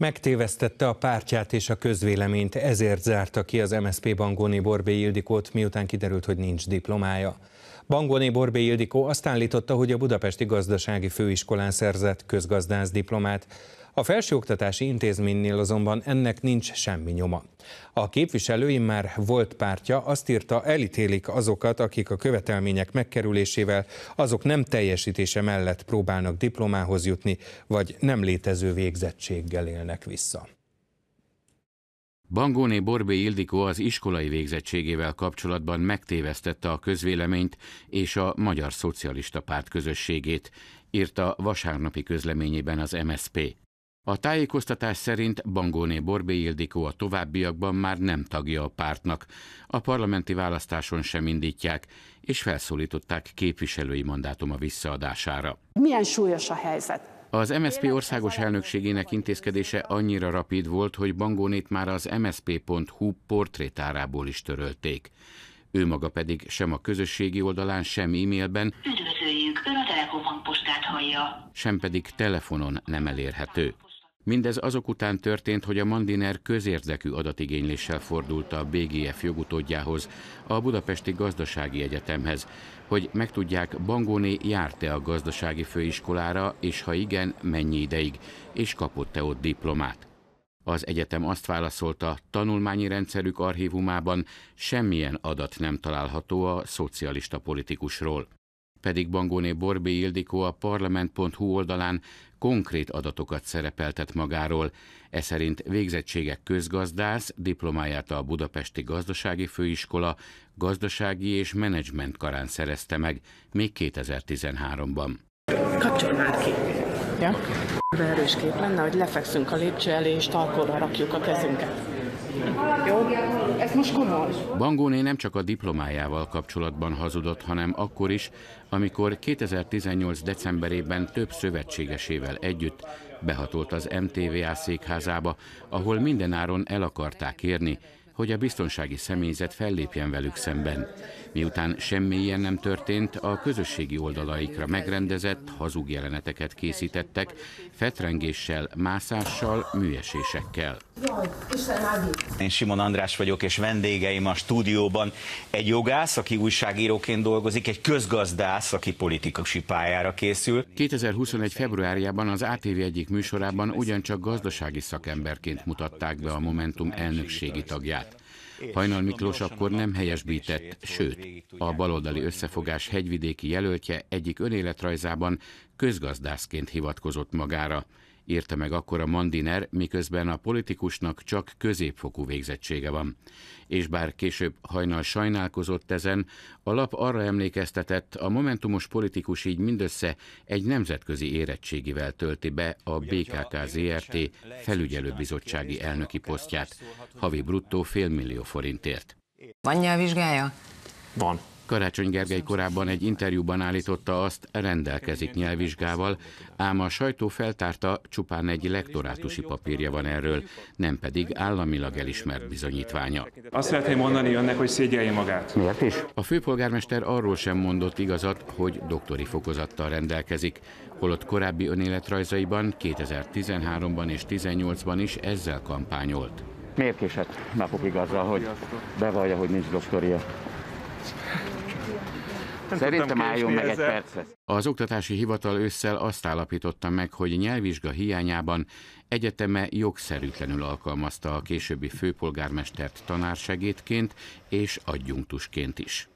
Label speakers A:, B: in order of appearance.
A: Megtévesztette a pártját és a közvéleményt, ezért zárta ki az MSZP Bangóni Borbé Ildikót, miután kiderült, hogy nincs diplomája. Bangoni Borbé Ildikó azt állította, hogy a Budapesti Gazdasági Főiskolán szerzett közgazdász diplomát, a felsőoktatási intézménynél azonban ennek nincs semmi nyoma. A képviselői már volt pártja azt írta, elítélik azokat, akik a követelmények megkerülésével, azok nem teljesítése mellett próbálnak diplomához jutni, vagy nem létező végzettséggel élnek vissza. Bangóné Borbé Ildikó az iskolai végzettségével kapcsolatban megtévesztette a közvéleményt és a Magyar Szocialista Párt közösségét, írta vasárnapi közleményében az MSP. A tájékoztatás szerint Bangóné Borbé Ildikó a továbbiakban már nem tagja a pártnak, a parlamenti választáson sem indítják, és felszólították képviselői mandátuma visszaadására. Milyen súlyos a helyzet? Az MSP országos elnökségének intézkedése annyira rapid volt, hogy Bangónét már az msp.hu portrétárából is törölték. Ő maga pedig sem a közösségi oldalán, sem e-mailben, Üdvözöljük, ön a postát hallja. sem pedig telefonon nem elérhető. Mindez azok után történt, hogy a Mandiner közérdekű adatigényléssel fordult a BGF jogutódjához, a Budapesti Gazdasági Egyetemhez, hogy megtudják, Bangóné járt-e a gazdasági főiskolára, és ha igen, mennyi ideig, és kapott-e ott diplomát. Az egyetem azt válaszolta, tanulmányi rendszerük archívumában semmilyen adat nem található a szocialista politikusról pedig Bangóné Borbé Ildikó a parlament.hu oldalán konkrét adatokat szerepeltet magáról, Ez szerint végzettségek közgazdász, diplomáját a Budapesti Gazdasági Főiskola gazdasági és menedzsment karán szerezte meg, még 2013-ban. Kapcsol már ki! Ja. Erős kép lenne, hogy lefekszünk a lépcső elé, és talpóra rakjuk a kezünket. Jó? ez most komoly. Bangóné nem csak a diplomájával kapcsolatban hazudott, hanem akkor is, amikor 2018. decemberében több szövetségesével együtt behatolt az MTVA székházába, ahol mindenáron el akarták érni, hogy a biztonsági személyzet fellépjen velük szemben. Miután semmi ilyen nem történt, a közösségi oldalaikra megrendezett, hazug jeleneteket készítettek, fetrengéssel, mászással, műesésekkel. Én Simon András vagyok, és vendégeim a stúdióban egy jogász, aki újságíróként dolgozik, egy közgazdász, aki politikusi pályára készül. 2021. februárjában az ATV egyik műsorában ugyancsak gazdasági szakemberként mutatták be a Momentum elnökségi tagját. Hajnal Miklós akkor nem helyesbített, sőt, a baloldali összefogás hegyvidéki jelöltje egyik önéletrajzában közgazdászként hivatkozott magára, írta meg akkor a Mandiner, miközben a politikusnak csak középfokú végzettsége van. És bár később hajnal sajnálkozott ezen, a lap arra emlékeztetett, a momentumos politikus így mindössze egy nemzetközi érettségivel tölti be a BKK ZRT felügyelőbizottsági elnöki posztját, havi bruttó félmillió forintért. Van nyelvvizsgája? Van. Karácsony Gergely korábban egy interjúban állította azt, rendelkezik nyelvvizsgával, ám a sajtó feltárta, csupán egy lektorátusi papírja van erről, nem pedig államilag elismert bizonyítványa. Azt szeretném mondani önnek, hogy szégyelje magát. Miért is? A főpolgármester arról sem mondott igazat, hogy doktori fokozattal rendelkezik, holott korábbi önéletrajzaiban 2013-ban és 2018-ban is ezzel kampányolt. Miért késett hát, napokig azzal, hogy bevallja, hogy nincs doktoria? Szerintem álljon meg egy percet. Az oktatási hivatal ősszel azt állapította meg, hogy nyelvvizsga hiányában egyeteme jogszerűtlenül alkalmazta a későbbi főpolgármestert tanársegédként és adjunktusként is.